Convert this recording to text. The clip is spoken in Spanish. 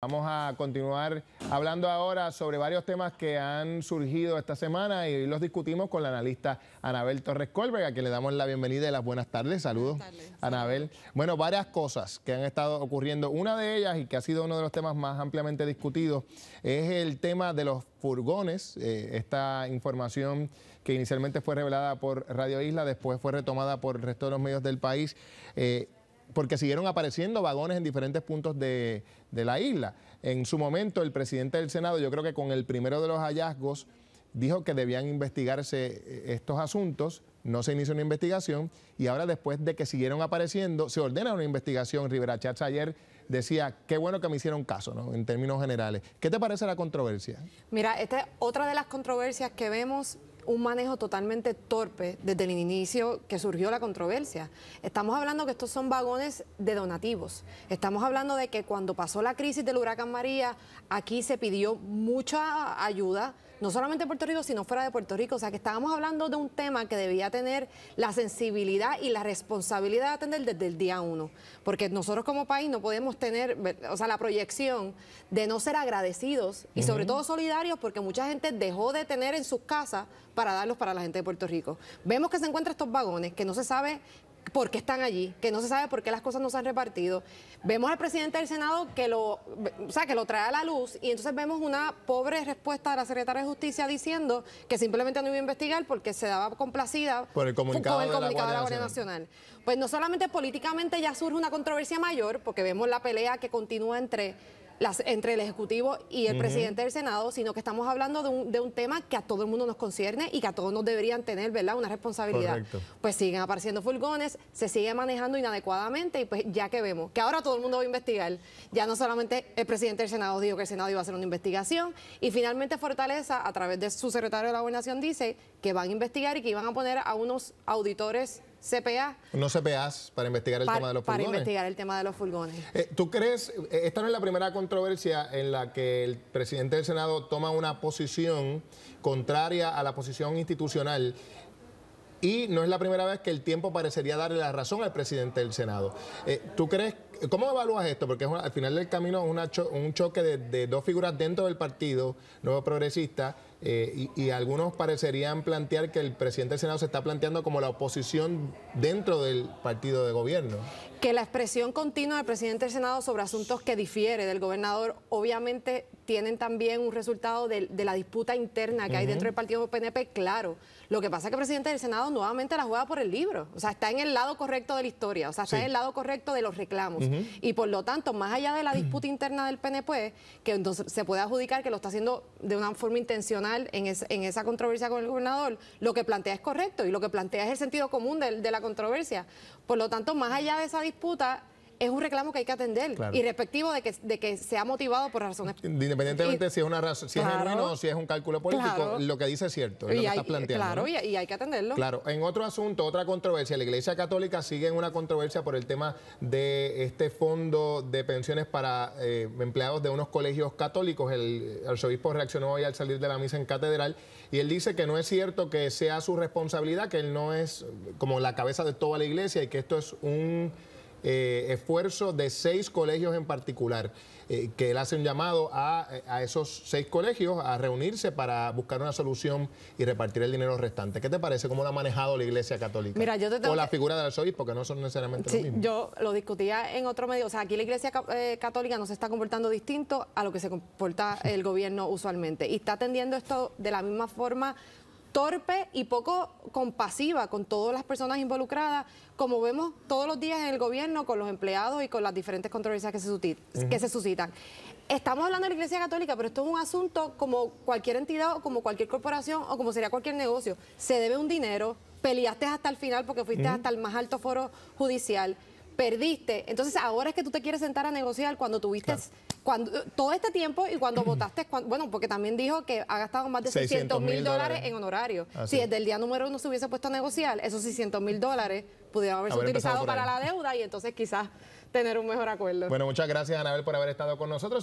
Vamos a continuar hablando ahora sobre varios temas que han surgido esta semana y los discutimos con la analista Anabel Torres Colberg, a quien le damos la bienvenida y las buenas tardes. Saludos, Anabel. Bueno, varias cosas que han estado ocurriendo. Una de ellas, y que ha sido uno de los temas más ampliamente discutidos, es el tema de los furgones. Eh, esta información que inicialmente fue revelada por Radio Isla, después fue retomada por el resto de los medios del país. Eh, porque siguieron apareciendo vagones en diferentes puntos de, la isla. En su momento, el presidente del Senado, yo creo que con el primero de los hallazgos, dijo que debían investigarse eh, estos asuntos, no se inició una investigación, y ahora después de que siguieron apareciendo, se ordena una investigación. Rivera Chats ayer decía, qué bueno que me hicieron caso, ¿no? En términos generales. ¿Qué te parece la controversia? Mira, esta es otra de las controversias que vemos un manejo totalmente torpe desde el inicio que surgió la controversia. Estamos hablando que estos son vagones de donativos. Estamos hablando de que cuando pasó la crisis del huracán María, aquí se pidió mucha ayuda, no solamente en Puerto Rico, sino fuera de Puerto Rico. O sea, que estábamos hablando de un tema que debía tener la sensibilidad y la responsabilidad de atender desde el día uno. Porque nosotros como país no podemos tener, o sea, la proyección de no ser agradecidos y sobre todo solidarios porque mucha gente dejó de tener en sus casas para darlos para la gente de Puerto Rico. Vemos que se encuentran estos vagones, que no se sabe por qué están allí, que no se sabe por qué las cosas no se han repartido. Vemos al presidente del Senado que lo, que lo trae a la luz y entonces vemos una pobre respuesta de la secretaria de Justicia diciendo que simplemente no iba a investigar porque se daba complacida por el comunicado, de, la Guardia Nacional. Pues no solamente políticamente ya surge una controversia mayor, porque vemos la pelea que continúa entre entre el Ejecutivo y el presidente del Senado, sino que estamos hablando de un, tema que a todo el mundo nos concierne y que a todos nos deberían tener, ¿verdad?, una responsabilidad. Pues siguen apareciendo furgones, se sigue manejando inadecuadamente y pues ya que vemos, que ahora todo el mundo va a investigar, ya no solamente el presidente del Senado dijo que el Senado iba a hacer una investigación y finalmente Fortaleza, a través de su secretario de la Gobernación, dice que van a investigar y que iban a poner a unos auditores CPA. No CPAs para investigar el tema de los furgones. Para eh, investigar el tema de los furgones. ¿Tú crees, eh, esta no es la primera controversia en la que el presidente del Senado toma una posición contraria a la posición institucional? Y no es la primera vez que el tiempo parecería darle la razón al presidente del Senado. Eh, ¿Tú crees, cómo evalúas esto? Porque al final del camino es un choque de, de dos figuras dentro del partido, Nuevo Progresista, eh, y, algunos parecerían plantear que el presidente del Senado se está planteando como la oposición dentro del partido de gobierno. Que la expresión continua del presidente del Senado sobre asuntos que difiere del gobernador, obviamente tienen también un resultado de, la disputa interna que hay dentro del partido PNP, claro. Lo que pasa es que el presidente del Senado nuevamente la juega por el libro. O sea, está en el lado correcto de la historia, o sea, está en el lado correcto de los reclamos. Y por lo tanto, más allá de la disputa interna del PNP, que entonces se puede adjudicar que lo está haciendo de una forma intencional en, esa controversia con el gobernador, lo que plantea es correcto y lo que plantea es el sentido común de la controversia. Por lo tanto, más allá de esa disputa, es un reclamo que hay que atender, y irrespectivo de que, de que sea motivado por razones. Independientemente si es una razón, si es genuino o si es un cálculo político, lo que dice es cierto, lo que planteando. Claro, y, hay que atenderlo. Claro, en otro asunto, otra controversia, la Iglesia Católica sigue en una controversia por el tema de este fondo de pensiones para eh, empleados de unos colegios católicos. El arzobispo reaccionó hoy al salir de la misa en catedral y él dice que no es cierto que sea su responsabilidad, que él no es como la cabeza de toda la iglesia y que esto es un eh, esfuerzo de seis colegios en particular, eh, que él hace un llamado eh, a, esos seis colegios a reunirse para buscar una solución y repartir el dinero restante. ¿Qué te parece? ¿Cómo lo ha manejado la Iglesia Católica? yo te o la figura del arzobispo, porque no son necesariamente los mismos. Yo lo discutía en otro medio. O sea, aquí la Iglesia Católica Católica se está comportando distinto a lo que se comporta el gobierno usualmente. Y está atendiendo esto de la misma forma torpe y poco compasiva con todas las personas involucradas, como vemos todos los días en el gobierno con los empleados y con las diferentes controversias que se, suscitan. Estamos hablando de la Iglesia Católica, pero esto es un asunto como cualquier entidad o como cualquier corporación o como sería cualquier negocio. Se debe un dinero, peleaste hasta el final porque fuiste hasta el más alto foro judicial perdiste. Entonces, ahora es que tú te quieres sentar a negociar cuando tuviste cuando, todo este tiempo y cuando votaste, bueno, porque también dijo que ha gastado más de 600 mil dólares en honorario. Si desde el día número uno se hubiese puesto a negociar, esos 600 mil dólares pudieran haberse utilizado para la deuda y entonces quizás tener un mejor acuerdo. Bueno, muchas gracias, Anabel, por haber estado con nosotros.